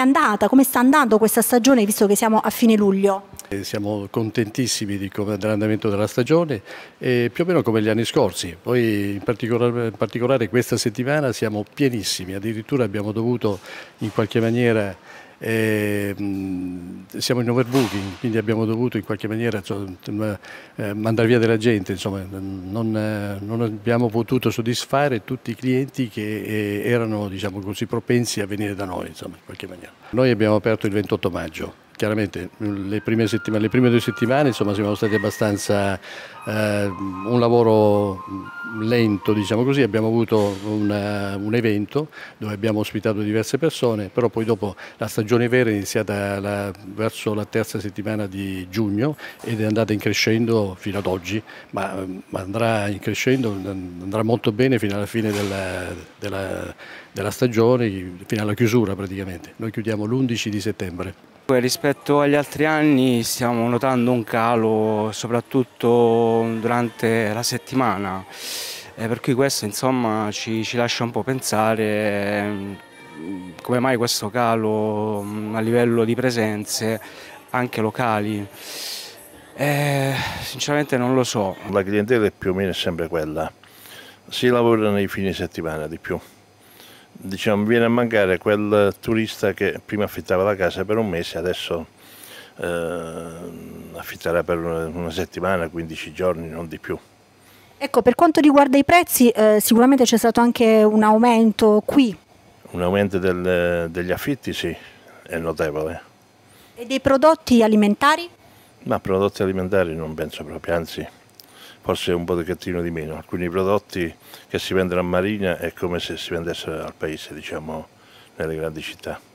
Com'è andata, come sta andando questa stagione visto che siamo a fine luglio? Eh, siamo contentissimi dell'andamento della stagione, eh, più o meno come gli anni scorsi. Poi in particolare, in particolare questa settimana siamo pienissimi, addirittura abbiamo dovuto in qualche maniera eh, siamo in overbooking, quindi abbiamo dovuto in qualche maniera cioè, mandare via della gente, insomma, non, non, abbiamo potuto soddisfare tutti i clienti che eh, erano diciamo così, propensi a venire da noi. Insomma, in qualche maniera. Noi abbiamo aperto il 28 maggio. Chiaramente mm, le prime, le prime due settimane insomma, siamo stati abbastanza eh, un lavoro lento, diciamo così, abbiamo avuto una, eh, un evento dove abbiamo ospitato diverse persone, però poi dopo la stagione vera è iniziata la, verso la terza settimana di giugno ed è andata in crescendo fino ad oggi, ma, ma andrà in crescendo, andrà molto bene fino alla fine della, della, della stagione, fino alla chiusura praticamente. Noi chiudiamo l'11 di settembre. Rispetto agli altri anni stiamo notando un calo soprattutto durante la settimana eh, per cui questo insomma ci, ci lascia un po' pensare mm, come mai questo calo mm, a livello di presenze anche locali. Eh, sinceramente non lo so. La clientela è più o meno sempre quella. Si lavora nei fine settimana di più. Diciamo, viene a mancare quel turista che prima affittava la casa per un mese, adesso eh, affitterà per una settimana, 15 giorni, non di più. Ecco, per quanto riguarda i prezzi, eh, sicuramente c'è stato anche un aumento qui. Un aumento del, degli affitti, sì, è notevole. E dei prodotti alimentari? Ma prodotti alimentari non penso proprio, anzi, forse un pochettino di meno. Alcuni prodotti che si vendono a Marina è come se si vendessero al paese, diciamo, nelle grandi città.